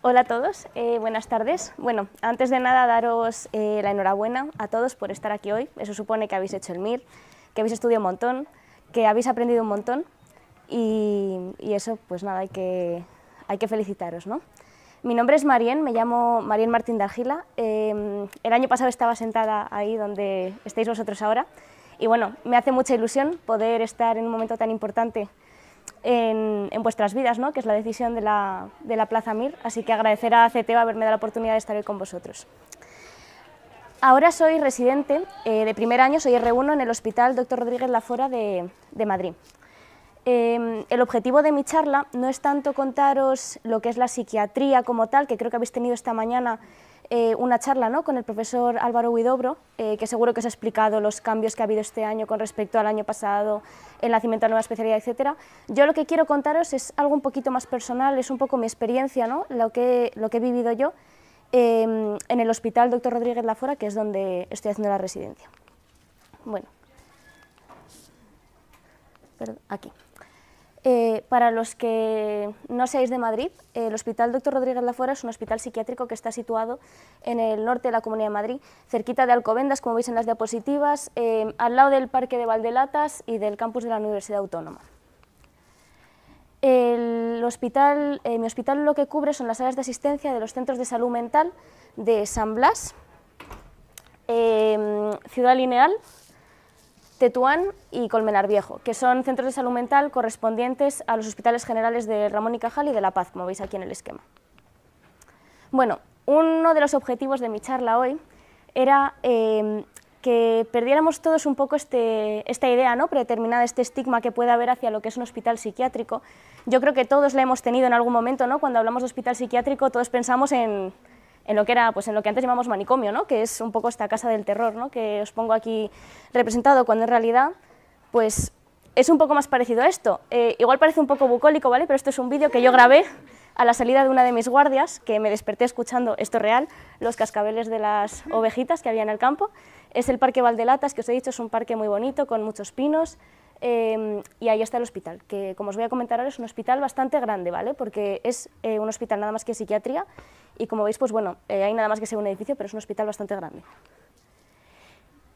Hola a todos, eh, buenas tardes. Bueno, antes de nada daros eh, la enhorabuena a todos por estar aquí hoy. Eso supone que habéis hecho el MIR, que habéis estudiado un montón, que habéis aprendido un montón y, eso, pues nada, hay que, hay que felicitaros, ¿no? Mi nombre es Marien, me llamo Marien Martín de Eh, el año pasado estaba sentada ahí donde estáis vosotros ahora y bueno, me hace mucha ilusión poder estar en un momento tan importante en, vuestras vidas, ¿no? que es la decisión de la, Plaza Mir. Así que agradecer a CETEBA haberme dado la oportunidad de estar hoy con vosotros. Ahora soy residente eh, de primer año, soy R1 en el Hospital Dr. Rodríguez Lafora de, de Madrid. Em, el objetivo de mi charla no es tanto contaros lo que es la psiquiatría como tal, que creo que habéis tenido esta mañana eh, una charla ¿no? con el profesor Álvaro Huidobro, eh, que seguro que os ha explicado los cambios que ha habido este año con respecto al año pasado, el nacimiento de la nueva especialidad, etc. Yo lo que quiero contaros es algo un poquito más personal, es un poco mi experiencia, ¿no? lo, que, lo que he vivido yo em, en el hospital Dr. Rodríguez Lafora, que es donde estoy haciendo la residencia. Bueno, aquí. Eh, para los que no seáis de Madrid, el Hospital Doctor Rodríguez la Fuera es un hospital psiquiátrico que está situado en el norte de la Comunidad de Madrid, cerquita de Alcobendas, como veis en las diapositivas, eh, al lado del Parque de Valdelatas y del campus de la Universidad Autónoma. Eh, mi hospital lo que cubre son las áreas de asistencia de los centros de salud mental de San Blas, Ciudad Lineal, Tetuán y Colmenar Viejo, que son centros de salud mental correspondientes a los hospitales generales de Ramón y Cajal y de La Paz, como veis aquí en el esquema. Bueno, uno de los objetivos de mi charla hoy era eh, que perdiéramos todos un poco este, esta idea ¿no? predeterminada, este estigma que puede haber hacia lo que es un hospital psiquiátrico. Yo creo que todos la hemos tenido en algún momento, ¿no? cuando hablamos de hospital psiquiátrico todos pensamos en en lo que era, pues en lo que antes llamamos manicomio, ¿no? que es un poco esta casa del terror, ¿no? que os pongo aquí representado, cuando en realidad, pues es un poco más parecido a esto. Eh, igual parece un poco bucólico, ¿vale? Pero esto es un vídeo que yo grabé a la salida de una de mis guardias, que me desperté escuchando, esto real, los cascabeles de las ovejitas que había en el campo. Es el Parque Valdelatas, que os he dicho, es un parque muy bonito, con muchos pinos, em, y ahí está el hospital, que como os voy a comentar ahora es un hospital bastante grande, ¿vale? Porque es eh, un hospital nada más que psiquiatría y como veis, pues bueno, eh, hay nada más que ser un edificio, pero es un hospital bastante grande.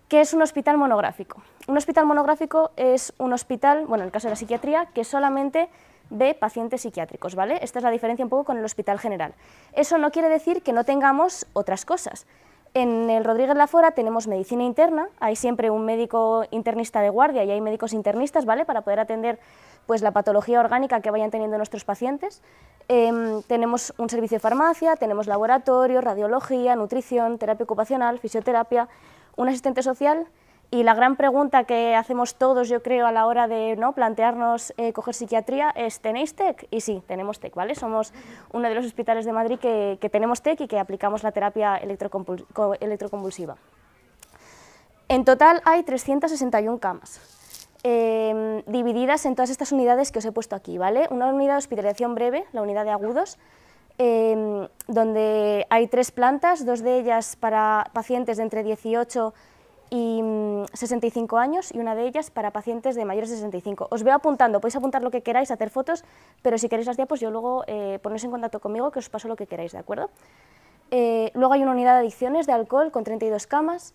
¿Qué es un hospital monográfico? Un hospital monográfico es un hospital, bueno, en el caso de la psiquiatría, que solamente ve pacientes psiquiátricos, ¿vale? Esta es la diferencia un poco con el hospital general. Eso no quiere decir que no tengamos otras cosas. En el Rodríguez Lafora tenemos medicina interna, hay siempre un médico internista de guardia y hay médicos internistas, ¿vale? Para poder atender pues, la patología orgánica que vayan teniendo nuestros pacientes. Em, tenemos un servicio de farmacia, tenemos laboratorio, radiología, nutrición, terapia ocupacional, fisioterapia, un asistente social y la gran pregunta que hacemos todos, yo creo, a la hora de ¿no? plantearnos eh, coger psiquiatría es ¿tenéis TEC? Y sí, tenemos TEC, ¿vale? Somos uno de los hospitales de Madrid que, que tenemos TEC y que aplicamos la terapia electroconvulsiva. En total hay 361 camas. Em, divididas en todas estas unidades que os he puesto aquí, ¿vale? Una unidad de hospitalización breve, la unidad de agudos, em, donde hay tres plantas, dos de ellas para pacientes de entre 18 y 65 mm, años y una de ellas para pacientes de mayores de 65. Os veo apuntando, podéis apuntar lo que queráis, hacer fotos, pero si queréis las diapos yo luego eh, ponéis en contacto conmigo que os paso lo que queráis, ¿de acuerdo? Eh, luego hay una unidad de adicciones de alcohol con 32 camas,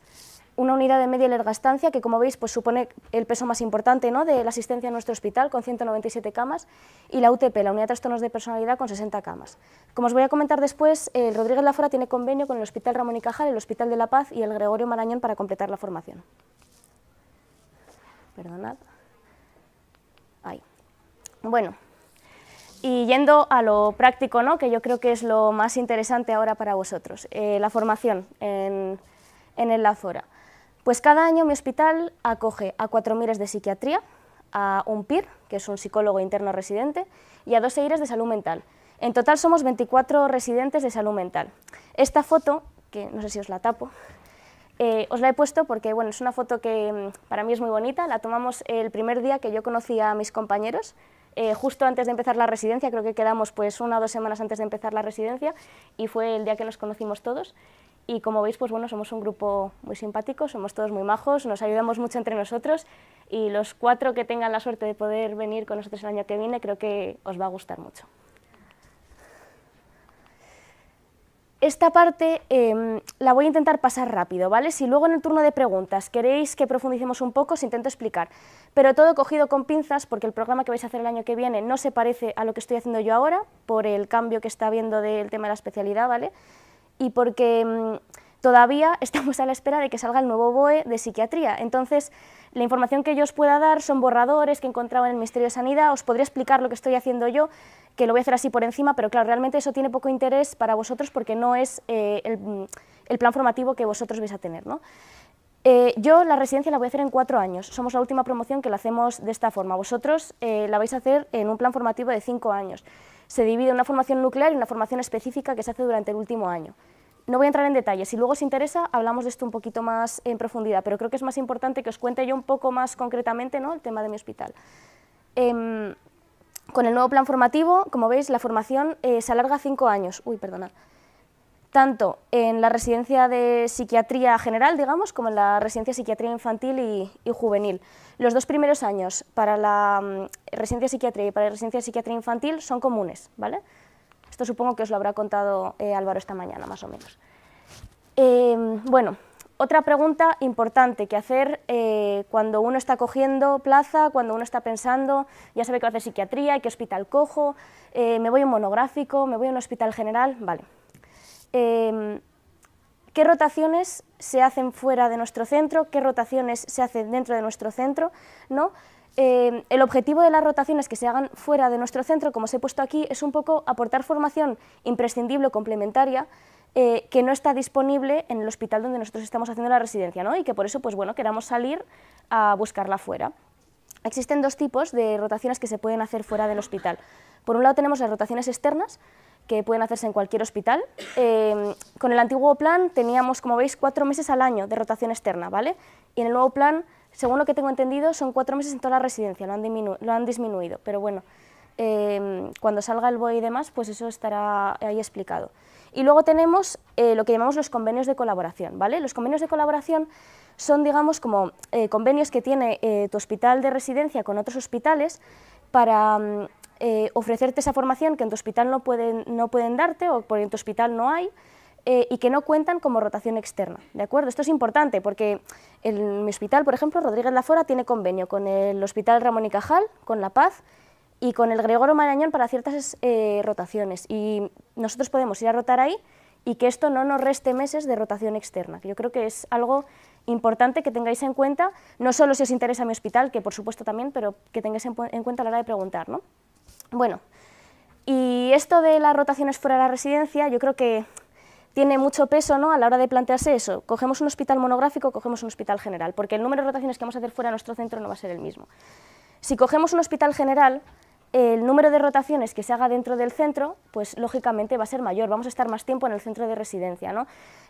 una unidad de media y larga estancia que, como veis, pues supone el peso más importante ¿no? de la asistencia a nuestro hospital, con 197 camas, y la UTP, la Unidad de Trastornos de Personalidad, con 60 camas. Como os voy a comentar después, el eh, Rodríguez Lafora tiene convenio con el Hospital Ramón y Cajal, el Hospital de la Paz y el Gregorio Marañón para completar la formación. Perdonad. Ahí. Bueno, y yendo a lo práctico, que yo creo que es lo más interesante ahora para vosotros, eh, la formación en, en el Lafora. Pues cada año mi hospital acoge a cuatro mires de psiquiatría, a un PIR, que es un psicólogo interno residente, y a dos EIRES de salud mental. En total somos 24 residentes de salud mental. Esta foto, que no sé si os la tapo, eh, os la he puesto porque bueno, es una foto que mm, para mí es muy bonita, la tomamos el primer día que yo conocí a mis compañeros, eh, justo antes de empezar la residencia, creo que quedamos pues una o dos semanas antes de empezar la residencia y fue el día que nos conocimos todos y como veis, pues bueno, somos un grupo muy simpático, somos todos muy majos, nos ayudamos mucho entre nosotros y los cuatro que tengan la suerte de poder venir con nosotros el año que viene creo que os va a gustar mucho. Esta parte em, la voy a intentar pasar rápido, ¿vale? Si luego en el turno de preguntas queréis que profundicemos un poco, os intento explicar. Pero todo cogido con pinzas, porque el programa que vais a hacer el año que viene no se parece a lo que estoy haciendo yo ahora, por el cambio que está habiendo del tema de la especialidad, ¿vale? y porque mm, todavía estamos a la espera de que salga el nuevo BOE de psiquiatría. Entonces, la información que yo os pueda dar son borradores que he encontrado en el Ministerio de Sanidad, os podría explicar lo que estoy haciendo yo, que lo voy a hacer así por encima, pero claro, realmente eso tiene poco interés para vosotros porque no es eh, mm, el, plan formativo que vosotros vais a tener. Eh, yo la residencia la voy a hacer en cuatro años, somos la última promoción que la hacemos de esta forma, vosotros eh, la vais a hacer en un plan formativo de cinco años se divide una formación nuclear y una formación específica que se hace durante el último año. No voy a entrar en detalles, si luego os interesa hablamos de esto un poquito más en profundidad, pero creo que es más importante que os cuente yo un poco más concretamente ¿no? el tema de mi hospital. Em, con el nuevo plan formativo, como veis, la formación eh, se alarga cinco años. Uy, perdonad tanto en la residencia de psiquiatría general, digamos, como en la residencia de psiquiatría infantil y, juvenil. Los dos primeros años para la mm, residencia de psiquiatría y para la residencia de psiquiatría infantil son comunes, ¿vale? Esto supongo que os lo habrá contado eh, Álvaro esta mañana, más o menos. Em, bueno, otra pregunta importante que hacer eh, cuando uno está cogiendo plaza, cuando uno está pensando, ya sabe que va a hacer psiquiatría, qué hospital cojo, eh, me voy a un monográfico, me voy a un hospital general, vale. Em, qué rotaciones se hacen fuera de nuestro centro, qué rotaciones se hacen dentro de nuestro centro, ¿no? Em, el objetivo de las rotaciones que se hagan fuera de nuestro centro, como os he puesto aquí, es un poco aportar formación imprescindible o complementaria eh, que no está disponible en el hospital donde nosotros estamos haciendo la residencia, ¿no? Y que por eso, pues bueno, queramos salir a buscarla fuera. Existen dos tipos de rotaciones que se pueden hacer fuera del hospital. Por un lado tenemos las rotaciones externas, que pueden hacerse en cualquier hospital. Em, con el antiguo plan teníamos, como veis, cuatro meses al año de rotación externa, ¿vale? Y en el nuevo plan, según lo que tengo entendido, son cuatro meses en toda la residencia, lo han, disminuido, pero bueno, em, cuando salga el BOE y demás, pues eso estará ahí explicado. Y luego tenemos eh, lo que llamamos los convenios de colaboración. ¿vale? Los convenios de colaboración son, digamos, como eh, convenios que tiene eh, tu hospital de residencia con otros hospitales para mm, ofrecerte esa formación que en tu hospital no pueden, no pueden darte o porque en tu hospital no hay y que no cuentan como rotación externa, ¿de acuerdo? Esto es importante porque en mi hospital, por ejemplo, Rodríguez Lafora tiene convenio con el Hospital Ramón y Cajal, con La Paz y con el Gregorio Marañón para ciertas eh, rotaciones. Y nosotros podemos ir a rotar ahí y que esto no nos reste meses de rotación externa. Yo creo que es algo importante que tengáis en cuenta, no solo si os interesa mi hospital, que por supuesto también, pero que tengáis en, cuenta a la hora de preguntar. ¿no? Bueno, y esto de las rotaciones fuera de la residencia, yo creo que tiene mucho peso ¿no? a la hora de plantearse eso. Cogemos un hospital monográfico, cogemos un hospital general, porque el número de rotaciones que vamos a hacer fuera de nuestro centro no va a ser el mismo. Si cogemos un hospital general, el número de rotaciones que se haga dentro del centro, pues lógicamente va a ser mayor, vamos a estar más tiempo en el centro de residencia. ¿no?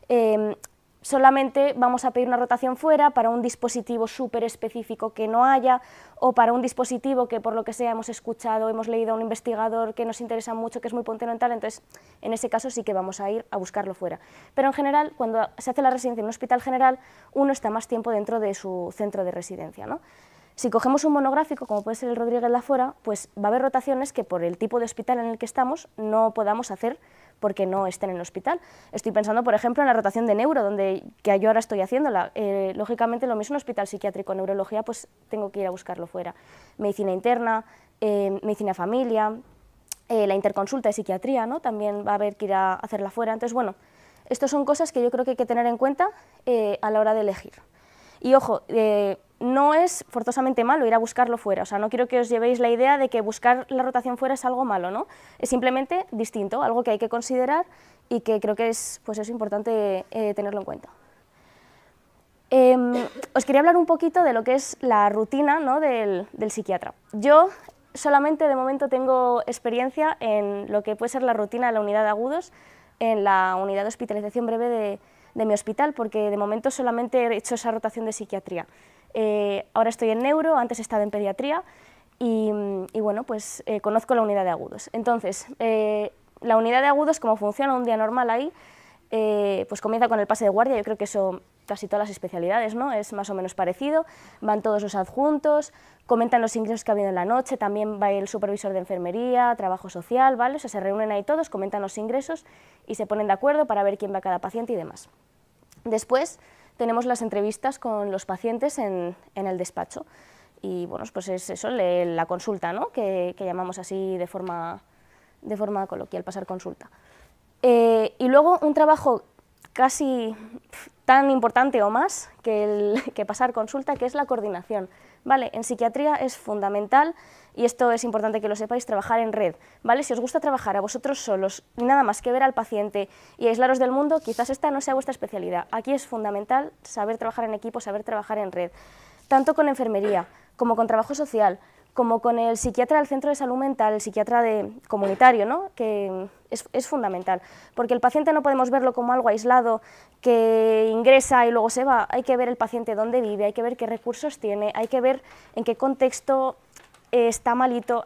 Em, solamente vamos a pedir una rotación fuera para un dispositivo súper específico que no haya o para un dispositivo que por lo que sea hemos escuchado, hemos leído a un investigador que nos interesa mucho, que es muy puntero tal, entonces en ese caso sí que vamos a ir a buscarlo fuera. Pero en general, cuando se hace la residencia en un hospital general, uno está más tiempo dentro de su centro de residencia. ¿no? Si cogemos un monográfico, como puede ser el Rodríguez Lafora, pues va a haber rotaciones que por el tipo de hospital en el que estamos no podamos hacer porque no estén en el hospital. Estoy pensando, por ejemplo, en la rotación de neuro, donde que yo ahora estoy haciéndola. Eh, lógicamente, lo mismo un hospital psiquiátrico, neurología, pues tengo que ir a buscarlo fuera. Medicina interna, eh, medicina familia, eh, la interconsulta de psiquiatría, ¿no? También va a haber que ir a hacerla fuera. Entonces, bueno, estas son cosas que yo creo que hay que tener en cuenta a la hora de elegir. Y ojo, no es forzosamente malo ir a buscarlo fuera, o sea, no quiero que os llevéis la idea de que buscar la rotación fuera es algo malo, ¿no? Es simplemente distinto, algo que hay que considerar y que creo que es, pues es importante eh, tenerlo en cuenta. Em, os quería hablar un poquito de lo que es la rutina ¿no? del, del, psiquiatra. Yo solamente de momento tengo experiencia en lo que puede ser la rutina de la unidad de agudos, en la unidad de hospitalización breve de mi hospital, porque de momento solamente he hecho esa rotación de psiquiatría. Eh, ahora estoy en neuro, antes he estado en pediatría y, bueno, pues eh, conozco la unidad de agudos. Entonces, eh, la unidad de agudos, cómo funciona un día normal ahí, pues comienza con el pase de guardia, yo creo que eso casi todas las especialidades, ¿no? Es más o menos parecido, van todos los adjuntos, comentan los ingresos que ha habido en la noche, también va el supervisor de enfermería, trabajo social, ¿vale? O se reúnen ahí todos, comentan los ingresos y se ponen de acuerdo para ver quién va a cada paciente y demás. Después, tenemos las entrevistas con los pacientes en, el despacho. Y bueno, pues es eso, la consulta, ¿no? que, llamamos así de forma, de forma coloquial, pasar consulta. Eh, y luego un trabajo casi tan importante o más que, el, que pasar consulta, que es la coordinación. ¿Vale? En psiquiatría es fundamental, y esto es importante que lo sepáis, trabajar en red. ¿vale? Si os gusta trabajar a vosotros solos y nada más que ver al paciente y aislaros del mundo, quizás esta no sea vuestra especialidad. Aquí es fundamental saber trabajar en equipo, saber trabajar en red, tanto con enfermería como con trabajo social, como con el psiquiatra del centro de salud mental, el psiquiatra comunitario, ¿no? que es, fundamental, porque el paciente no podemos verlo como algo aislado que ingresa y luego se va, hay que ver el paciente dónde vive, hay que ver qué recursos tiene, hay que ver en qué contexto eh, está malito,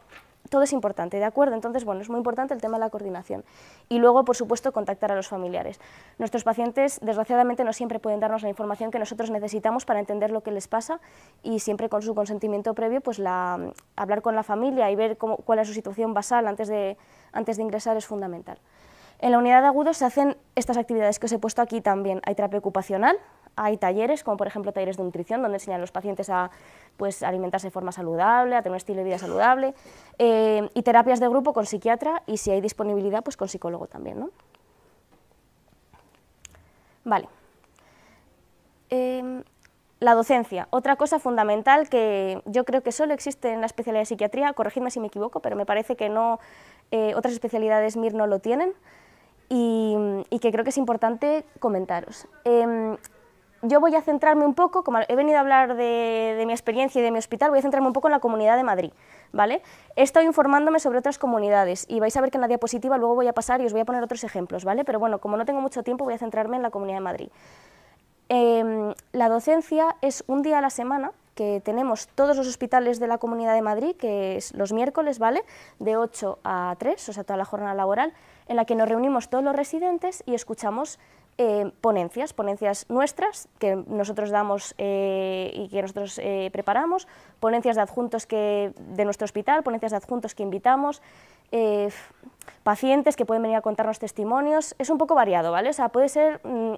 todo es importante, ¿de acuerdo? Entonces, bueno, es muy importante el tema de la coordinación. Y luego, por supuesto, contactar a los familiares. Nuestros pacientes, desgraciadamente, no siempre pueden darnos la información que nosotros necesitamos para entender lo que les pasa y siempre con su consentimiento previo, pues hablar con la familia y ver cuál es su situación basal antes de, antes de ingresar es fundamental. En la unidad de agudos se hacen estas actividades que os he puesto aquí también. Hay terapia ocupacional, hay talleres, como por ejemplo talleres de nutrición, donde enseñan a los pacientes a pues, alimentarse de forma saludable, a tener un estilo de vida saludable, eh, y terapias de grupo con psiquiatra y si hay disponibilidad, pues con psicólogo también. Vale. Em, la docencia, otra cosa fundamental que yo creo que solo existe en la especialidad de psiquiatría, corregidme si me equivoco, pero me parece que no, eh, otras especialidades MIR no lo tienen, y, que creo que es importante comentaros. Em, yo voy a centrarme un poco, como he venido a hablar de, mi experiencia y de mi hospital, voy a centrarme un poco en la comunidad de Madrid, ¿vale? He estado informándome sobre otras comunidades y vais a ver que en la diapositiva luego voy a pasar y os voy a poner otros ejemplos, ¿vale? Pero bueno, como no tengo mucho tiempo, voy a centrarme en la comunidad de Madrid. Em, la docencia es un día a la semana que tenemos todos los hospitales de la Comunidad de Madrid, que es los miércoles, ¿vale? De 8 a 3, o sea, toda la jornada laboral, en la que nos reunimos todos los residentes y escuchamos eh, ponencias, ponencias nuestras que nosotros damos eh, y que nosotros eh, preparamos, ponencias de adjuntos que, de nuestro hospital, ponencias de adjuntos que invitamos, pacientes que pueden venir a contarnos testimonios, es un poco variado, ¿vale? O sea, puede ser mm,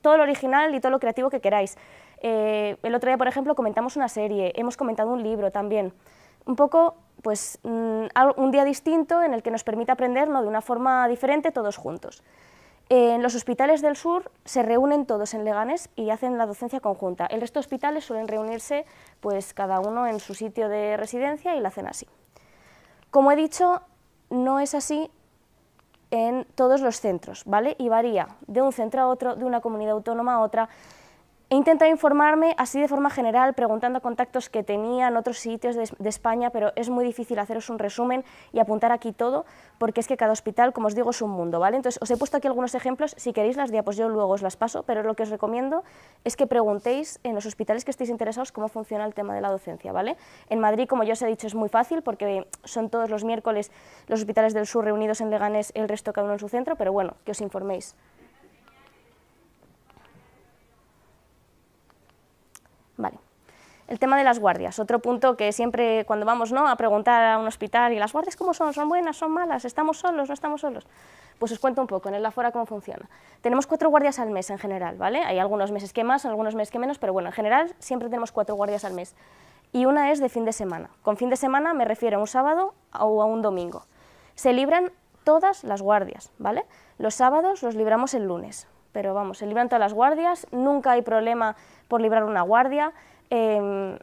todo lo original y todo lo creativo que queráis. el otro día, por ejemplo, comentamos una serie, hemos comentado un libro también, un poco pues mm, un día distinto en el que nos permite aprendernos de una forma diferente todos juntos. En los hospitales del sur se reúnen todos en Leganés y hacen la docencia conjunta. El resto de hospitales suelen reunirse pues, cada uno en su sitio de residencia y la hacen así. Como he dicho, no es así en todos los centros, ¿vale? Y varía de un centro a otro, de una comunidad autónoma a otra, He intentado informarme así de forma general, preguntando a contactos que tenía en otros sitios de, España, pero es muy difícil haceros un resumen y apuntar aquí todo, porque es que cada hospital, como os digo, es un mundo, ¿vale? Entonces, os he puesto aquí algunos ejemplos, si queréis las diapos yo luego os las paso, pero lo que os recomiendo es que preguntéis en los hospitales que estéis interesados cómo funciona el tema de la docencia, ¿vale? En Madrid, como ya os he dicho, es muy fácil, porque son todos los miércoles los hospitales del sur reunidos en Leganés, el resto cada uno en su centro, pero bueno, que os informéis. Vale. El tema de las guardias, otro punto que siempre cuando vamos ¿no? a preguntar a un hospital, ¿y las guardias cómo son? ¿Son buenas? ¿Son malas? ¿Estamos solos? ¿No estamos solos? Pues os cuento un poco en el Afora cómo funciona. Tenemos cuatro guardias al mes en general, ¿vale? Hay algunos meses que más, algunos meses que menos, pero bueno, en general siempre tenemos cuatro guardias al mes. Y una es de fin de semana. Con fin de semana me refiero a un sábado o a un domingo. Se libran todas las guardias, ¿vale? Los sábados los libramos el lunes, pero vamos, se libran todas las guardias, nunca hay problema por librar una guardia, em,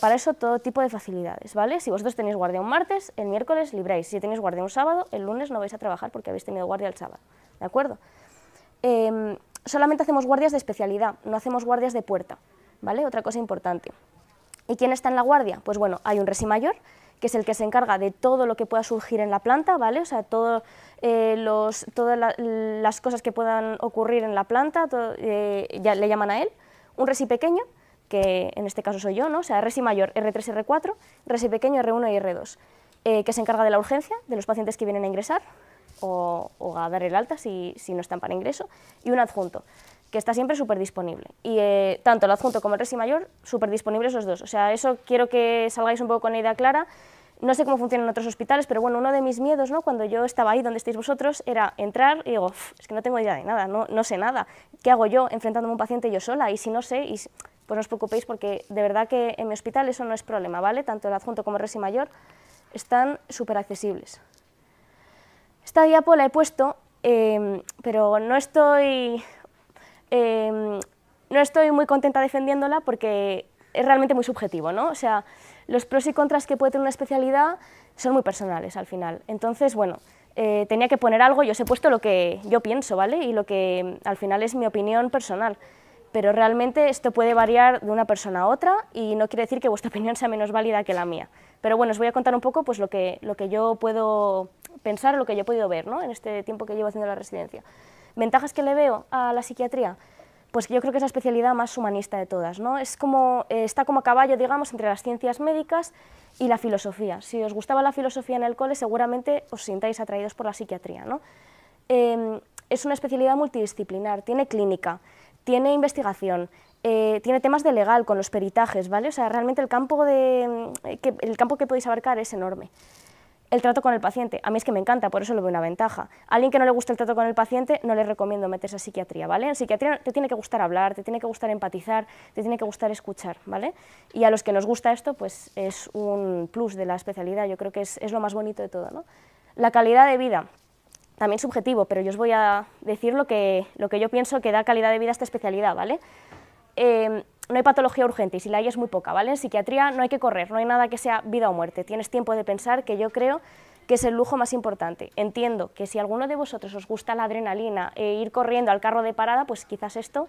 para eso todo tipo de facilidades, ¿vale? Si vosotros tenéis guardia un martes, el miércoles libráis, si tenéis guardia un sábado, el lunes no vais a trabajar porque habéis tenido guardia el sábado, ¿de acuerdo? Em, solamente hacemos guardias de especialidad, no hacemos guardias de puerta, ¿vale? Otra cosa importante. ¿Y quién está en la guardia? Pues bueno, hay un resi mayor, que es el que se encarga de todo lo que pueda surgir en la planta, ¿vale? O sea, todo, eh, todas las cosas que puedan ocurrir en la planta, eh, ya le llaman a él. Un resi pequeño, que en este caso soy yo, ¿no? O sea, resi mayor, R3, R4, resi pequeño, R1 y R2, eh, que se encarga de la urgencia, de los pacientes que vienen a ingresar o, a dar el alta si, si no están para ingreso, y un adjunto que está siempre súper disponible. Y eh, tanto el adjunto como el resi mayor, súper disponibles los dos. O sea, eso quiero que salgáis un poco con la idea clara. No sé cómo funcionan otros hospitales, pero bueno, uno de mis miedos, ¿no? Cuando yo estaba ahí donde estáis vosotros, era entrar y digo, es que no tengo idea de nada, no, no sé nada. ¿Qué hago yo enfrentándome a un paciente yo sola? Y si no sé, pues no os preocupéis porque de verdad que en mi hospital eso no es problema, ¿vale? Tanto el adjunto como el resi mayor están súper accesibles. Esta diapo la he puesto, eh, pero no estoy Em, no estoy muy contenta defendiéndola porque es realmente muy subjetivo, ¿no? O sea, los pros y contras que puede tener una especialidad son muy personales al final. Entonces, bueno, eh, tenía que poner algo, yo os he puesto lo que yo pienso, ¿vale? Y lo que al final es mi opinión personal. Pero realmente esto puede variar de una persona a otra y no quiere decir que vuestra opinión sea menos válida que la mía. Pero bueno, os voy a contar un poco pues, lo, que, lo que yo puedo pensar, lo que yo he podido ver en este tiempo que llevo haciendo la residencia. ¿Ventajas que le veo a la psiquiatría? Pues yo creo que es la especialidad más humanista de todas, ¿no? Es como, eh, está como a caballo, digamos, entre las ciencias médicas y la filosofía. Si os gustaba la filosofía en el cole, seguramente os sintáis atraídos por la psiquiatría, em, es una especialidad multidisciplinar, tiene clínica, tiene investigación, eh, tiene temas de legal con los peritajes, ¿vale? O sea, realmente el campo, de, eh, el campo que podéis abarcar es enorme el trato con el paciente. A mí es que me encanta, por eso lo veo una ventaja. A alguien que no le gusta el trato con el paciente, no le recomiendo meterse a psiquiatría, ¿vale? En psiquiatría te tiene que gustar hablar, te tiene que gustar empatizar, te tiene que gustar escuchar, ¿vale? Y a los que nos gusta esto, pues es un plus de la especialidad, yo creo que es, lo más bonito de todo, ¿no? La calidad de vida también subjetivo, pero yo os voy a decir lo que, lo que yo pienso que da calidad de vida a esta especialidad, ¿vale? Eh, no hay patología urgente y si la hay es muy poca, ¿vale? En psiquiatría no hay que correr, no hay nada que sea vida o muerte, tienes tiempo de pensar que yo creo que es el lujo más importante. Entiendo que si alguno de vosotros os gusta la adrenalina e ir corriendo al carro de parada, pues quizás esto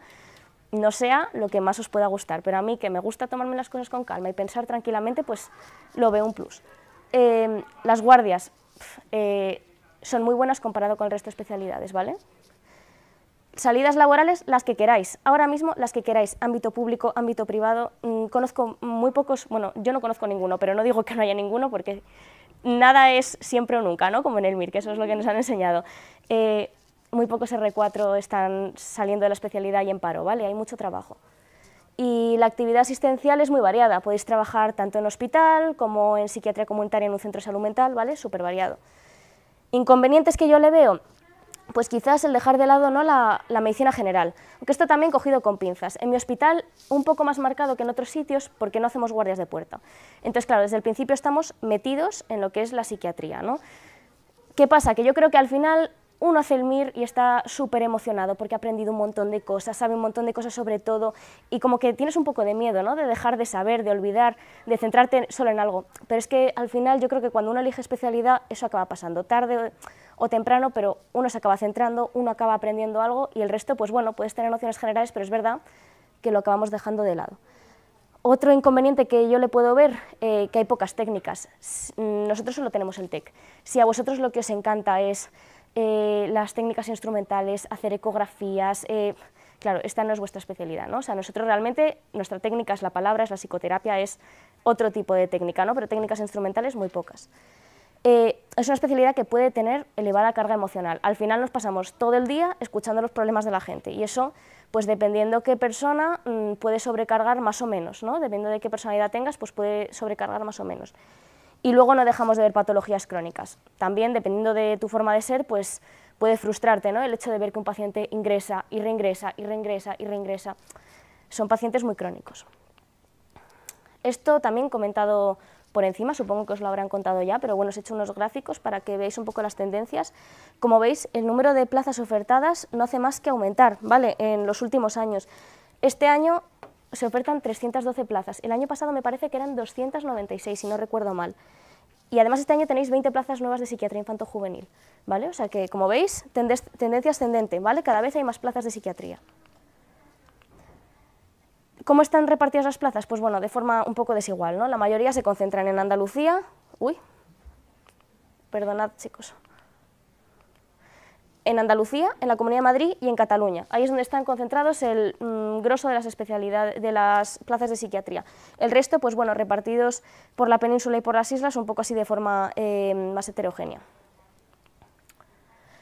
no sea lo que más os pueda gustar, pero a mí que me gusta tomarme las cosas con calma y pensar tranquilamente, pues lo veo un plus. Eh, las guardias eh, son muy buenas comparado con el resto de especialidades, ¿vale? salidas laborales las que queráis, ahora mismo las que queráis, ámbito público, ámbito privado, mm, conozco muy pocos, bueno, yo no conozco ninguno, pero no digo que no haya ninguno porque nada es siempre o nunca, ¿no? Como en el MIR, que eso es lo que nos han enseñado. Eh, muy pocos R4 están saliendo de la especialidad y en paro, ¿vale? Hay mucho trabajo. Y la actividad asistencial es muy variada, podéis trabajar tanto en hospital como en psiquiatría comunitaria en un centro salud mental, ¿vale? Súper variado. Inconvenientes que yo le veo, pues quizás el dejar de lado ¿no? la, medicina general, aunque esto también cogido con pinzas. En mi hospital un poco más marcado que en otros sitios porque no hacemos guardias de puerta. Entonces, claro, desde el principio estamos metidos en lo que es la psiquiatría. ¿no? ¿Qué pasa? Que yo creo que al final uno hace el MIR y está súper emocionado porque ha aprendido un montón de cosas, sabe un montón de cosas sobre todo y como que tienes un poco de miedo, ¿no? De dejar de saber, de olvidar, de centrarte solo en algo. Pero es que al final yo creo que cuando uno elige especialidad eso acaba pasando, tarde o temprano, pero uno se acaba centrando, uno acaba aprendiendo algo y el resto, pues bueno, puedes tener nociones generales, pero es verdad que lo acabamos dejando de lado. Otro inconveniente que yo le puedo ver, eh, que hay pocas técnicas. Mm, nosotros solo tenemos el TEC. Si a vosotros lo que os encanta es eh, las técnicas instrumentales, hacer ecografías. Eh, claro, esta no es vuestra especialidad, ¿no? O sea, nosotros realmente, nuestra técnica es la palabra, es la psicoterapia, es otro tipo de técnica, ¿no? Pero técnicas instrumentales muy pocas. Eh, es una especialidad que puede tener elevada carga emocional. Al final nos pasamos todo el día escuchando los problemas de la gente y eso, pues dependiendo qué persona, mm, puede sobrecargar más o menos, ¿no? Dependiendo de qué personalidad tengas, pues puede sobrecargar más o menos y luego no dejamos de ver patologías crónicas. También, dependiendo de tu forma de ser, pues puede frustrarte ¿no? el hecho de ver que un paciente ingresa y reingresa y reingresa y reingresa. Son pacientes muy crónicos. Esto también comentado por encima, supongo que os lo habrán contado ya, pero bueno, os he hecho unos gráficos para que veáis un poco las tendencias. Como veis, el número de plazas ofertadas no hace más que aumentar, ¿vale? En los últimos años. Este año se ofertan 312 plazas. El año pasado me parece que eran 296, si no recuerdo mal. Y además este año tenéis 20 plazas nuevas de psiquiatría infanto-juvenil, ¿vale? O sea que, como veis, tendencia ascendente, ¿vale? Cada vez hay más plazas de psiquiatría. ¿Cómo están repartidas las plazas? Pues bueno, de forma un poco desigual, ¿no? La mayoría se concentran en Andalucía. Uy, perdonad, chicos en Andalucía, en la Comunidad de Madrid y en Cataluña. Ahí es donde están concentrados el mm, grosso de las especialidades, de las plazas de psiquiatría. El resto, pues bueno, repartidos por la península y por las islas, un poco así de forma eh, más heterogénea.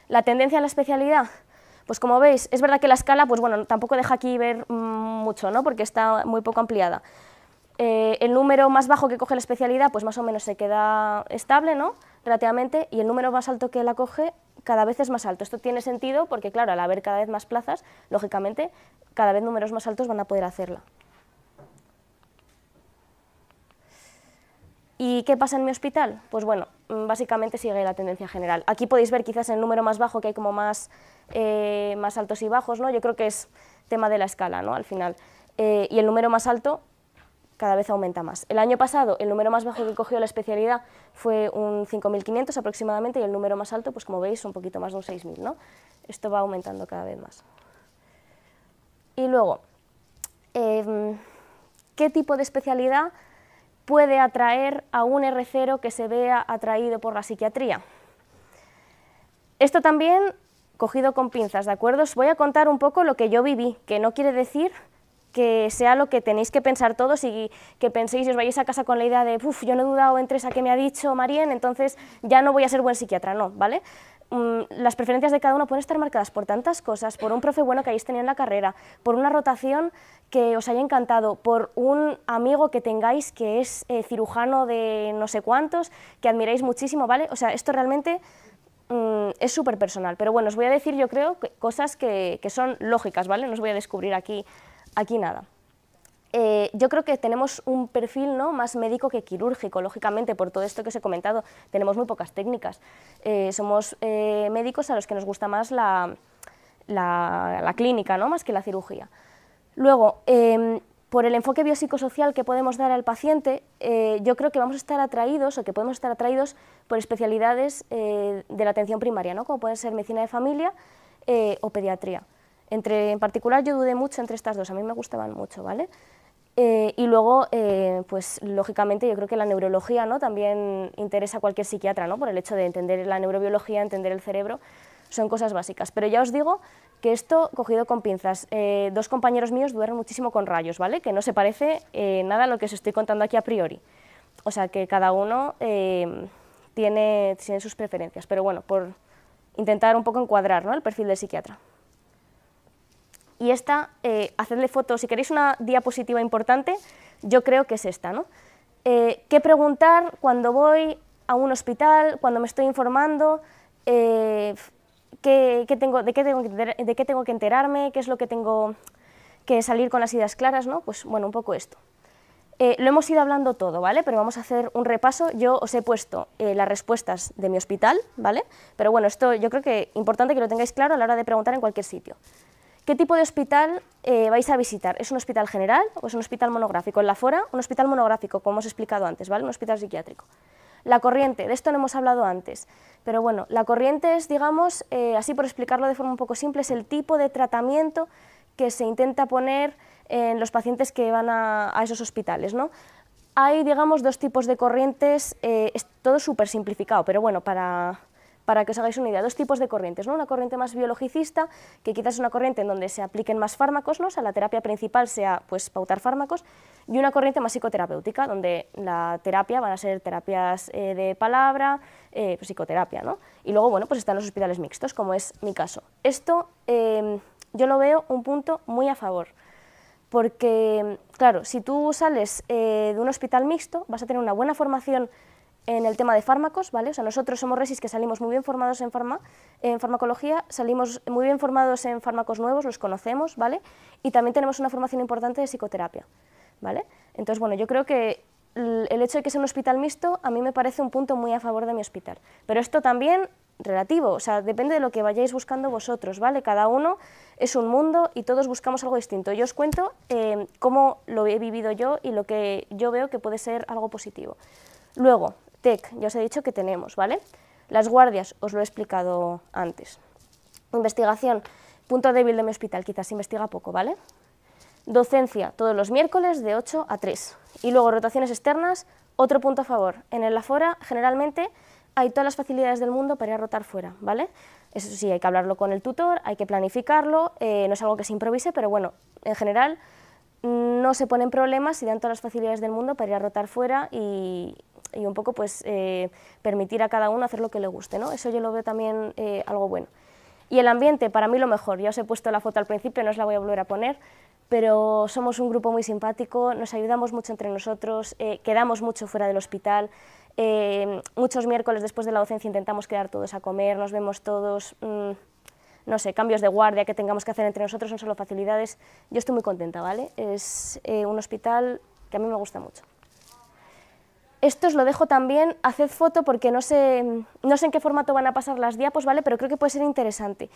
La tendencia a la especialidad, pues como veis, es verdad que la escala, pues bueno, tampoco deja aquí ver mm, mucho, ¿no? Porque está muy poco ampliada. Eh, el número más bajo que coge la especialidad, pues más o menos se queda estable, ¿no? Relativamente, y el número más alto que la coge cada vez es más alto. Esto tiene sentido porque, claro, al haber cada vez más plazas, lógicamente, cada vez números más altos van a poder hacerla. ¿Y qué pasa en mi hospital? Pues bueno, mm, básicamente sigue la tendencia general. Aquí podéis ver quizás el número más bajo que hay como más, eh, más altos y bajos, ¿no? Yo creo que es tema de la escala, ¿no? Al final. Eh, y el número más alto cada vez aumenta más. El año pasado el número más bajo que cogió la especialidad fue un 5.500 aproximadamente y el número más alto, pues como veis, un poquito más de un 6.000. ¿no? Esto va aumentando cada vez más. Y luego, em, ¿qué tipo de especialidad puede atraer a un R0 que se vea atraído por la psiquiatría? Esto también cogido con pinzas, ¿de acuerdo? Os voy a contar un poco lo que yo viví, que no quiere decir que sea lo que tenéis que pensar todos y que penséis y os vayáis a casa con la idea de, uff, yo no he dudado entre esa que me ha dicho Marien, entonces ya no voy a ser buen psiquiatra, no, ¿vale? Mm, las preferencias de cada uno pueden estar marcadas por tantas cosas, por un profe bueno que hayáis tenido en la carrera, por una rotación que os haya encantado, por un amigo que tengáis que es eh, cirujano de no sé cuántos, que admiráis muchísimo, ¿vale? O sea, esto realmente mm, es súper personal, pero bueno, os voy a decir yo creo que cosas que, que, son lógicas, ¿vale? No os voy a descubrir aquí Aquí nada. Eh, yo creo que tenemos un perfil ¿no? más médico que quirúrgico, lógicamente, por todo esto que os he comentado, tenemos muy pocas técnicas. Eh, somos eh, médicos a los que nos gusta más la, clínica, ¿no? más que la cirugía. Luego, em, por el enfoque biopsicosocial que podemos dar al paciente, yo creo que vamos a estar atraídos o que podemos estar atraídos por especialidades de la atención primaria, ¿no? como puede ser medicina de familia o pediatría. Entre, en particular yo dudé mucho entre estas dos, a mí me gustaban mucho, ¿vale? Eh, y luego, eh, pues lógicamente yo creo que la neurología ¿no? también interesa a cualquier psiquiatra, ¿no? por el hecho de entender la neurobiología, entender el cerebro, son cosas básicas. Pero ya os digo que esto cogido con pinzas. Eh, dos compañeros míos dudaron muchísimo con rayos, ¿vale? que no se parece nada a lo que os estoy contando aquí a priori. O sea que cada uno tiene, tiene sus preferencias, pero bueno, por intentar un poco encuadrar el perfil del psiquiatra y esta, eh, fotos, si queréis una diapositiva importante, yo creo que es esta. ¿no? Eh, ¿Qué preguntar cuando voy a un hospital, cuando me estoy informando? Eh, ¿qué, tengo, de, qué tengo que, enterarme? ¿Qué es lo que tengo que salir con las ideas claras? ¿no? Pues bueno, un poco esto. Eh, lo hemos ido hablando todo, ¿vale? Pero vamos a hacer un repaso. Yo os he puesto las respuestas de mi hospital, ¿vale? Pero bueno, esto yo creo que es importante que lo tengáis claro a la hora de preguntar en cualquier sitio. ¿Qué tipo de hospital eh, vais a visitar? ¿Es un hospital general o es un hospital monográfico? En la FORA, un hospital monográfico, como hemos explicado antes, ¿vale? Un hospital psiquiátrico. La corriente, de esto no hemos hablado antes, pero bueno, la corriente es, digamos, eh, así por explicarlo de forma un poco simple, es el tipo de tratamiento que se intenta poner en los pacientes que van a, esos hospitales, ¿no? Hay, digamos, dos tipos de corrientes, eh, todo súper simplificado, pero bueno, para, para que os hagáis una idea, dos tipos de corrientes, ¿no? una corriente más biologicista, que quizás es una corriente en donde se apliquen más fármacos, ¿no? la terapia principal sea pues, pautar fármacos, y una corriente más psicoterapéutica, donde la terapia van a ser terapias eh, de palabra, eh, psicoterapia, ¿no? y luego bueno, pues están los hospitales mixtos, como es mi caso. Esto em, yo lo veo un punto muy a favor, porque, claro, si tú sales eh, de un hospital mixto, vas a tener una buena formación en el tema de fármacos, ¿vale? O sea, nosotros somos resis que salimos muy bien formados en, en farmacología, salimos muy bien formados en fármacos nuevos, los conocemos, ¿vale? Y también tenemos una formación importante de psicoterapia, ¿vale? Entonces, bueno, yo creo que el hecho de que sea un hospital mixto a mí me parece un punto muy a favor de mi hospital. Pero esto también relativo, o sea, depende de lo que vayáis buscando vosotros, ¿vale? Cada uno es un mundo y todos buscamos algo distinto. Yo os cuento eh, cómo lo he vivido yo y lo que yo veo que puede ser algo positivo. Luego, TEC, ya os he dicho que tenemos, ¿vale? Las guardias, os lo he explicado antes. Investigación, punto débil de mi hospital, quizás investiga poco, ¿vale? Docencia, todos los miércoles de 8 a 3. Y luego rotaciones externas, otro punto a favor. En el Afora, generalmente, hay todas las facilidades del mundo para ir a rotar fuera, ¿vale? Eso sí, hay que hablarlo con el tutor, hay que planificarlo, eh, no es algo que se improvise, pero bueno, en general mm, no se ponen problemas y dan todas las facilidades del mundo para ir a rotar fuera y, y un poco pues eh, permitir a cada uno hacer lo que le guste, ¿no? Eso yo lo veo también eh, algo bueno. Y el ambiente, para mí lo mejor, ya os he puesto la foto al principio, no os la voy a volver a poner, pero somos un grupo muy simpático, nos ayudamos mucho entre nosotros, eh, quedamos mucho fuera del hospital, muchos miércoles después de la docencia intentamos quedar todos a comer, nos vemos todos, mm, no sé, cambios de guardia que tengamos que hacer entre nosotros son solo facilidades. Yo estoy muy contenta, ¿vale? Es un hospital que a mí me gusta mucho. Esto os lo dejo también, haced foto porque no sé, no sé en qué formato van a pasar las diapos, ¿vale? Pero creo que puede ser interesante.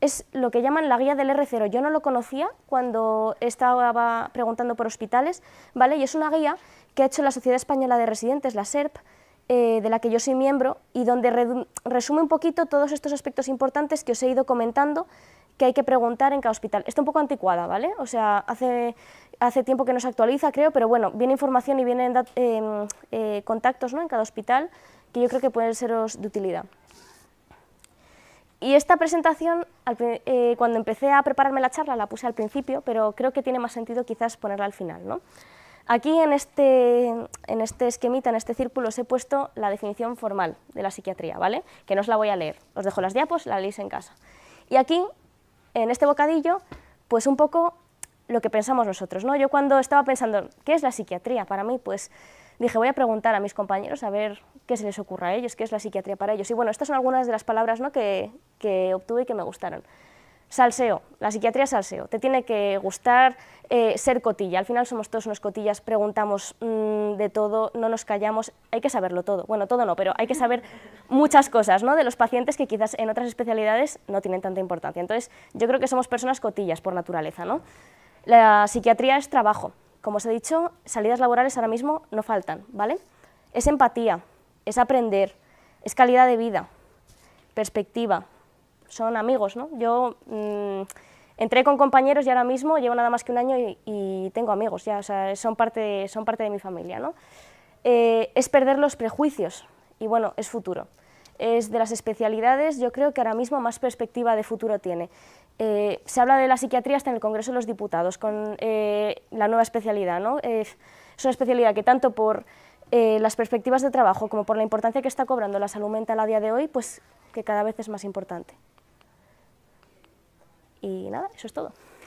Es lo que llaman la guía del R0. Yo no lo conocía cuando estaba preguntando por hospitales, ¿vale? Y es una guía que ha hecho la Sociedad Española de Residentes, la SERP, eh, de la que yo soy miembro y donde resume un poquito todos estos aspectos importantes que os he ido comentando que hay que preguntar en cada hospital. Está un poco anticuada, ¿vale? O sea, hace hace tiempo que no se actualiza, creo, pero bueno, viene información y vienen em, eh, contactos ¿no? en cada hospital que yo creo que pueden seros de utilidad. Y esta presentación, eh, cuando empecé a prepararme la charla, la puse al principio, pero creo que tiene más sentido quizás ponerla al final. Aquí en este, en este esquemita, en este círculo, os he puesto la definición formal de la psiquiatría, ¿vale? que no os la voy a leer. Os dejo las diapos, la leéis en casa. Y aquí, en este bocadillo, pues un poco lo que pensamos nosotros. ¿no? Yo cuando estaba pensando, ¿qué es la psiquiatría para mí? Pues dije, voy a preguntar a mis compañeros a ver qué se les ocurra a ellos, qué es la psiquiatría para ellos. Y bueno, estas son algunas de las palabras ¿no? que, obtuve y que me gustaron. Salseo, la psiquiatría es salseo. Te tiene que gustar eh, ser cotilla. Al final somos todos unos cotillas, preguntamos mm, de todo, no nos callamos. Hay que saberlo todo. Bueno, todo no, pero hay que saber muchas cosas ¿no? de los pacientes que quizás en otras especialidades no tienen tanta importancia. Entonces, yo creo que somos personas cotillas por naturaleza. ¿no? La psiquiatría es trabajo. Como os he dicho, salidas laborales ahora mismo no faltan, ¿vale? Es empatía, es aprender, es calidad de vida, perspectiva. Son amigos, ¿no? Yo mm, entré con compañeros y ahora mismo llevo nada más que un año y, tengo amigos, ya, son parte de, son parte de mi familia, ¿no? Eh, es perder los prejuicios y, bueno, es futuro. Es de las especialidades, yo creo que ahora mismo más perspectiva de futuro tiene. Eh, se habla de la psiquiatría hasta en el Congreso de los Diputados, con eh, la nueva especialidad. ¿no? Eh, es una especialidad que tanto por las perspectivas de trabajo como por la importancia que está cobrando la salud mental a día de hoy, pues que cada vez es más importante. Y nada, eso es todo.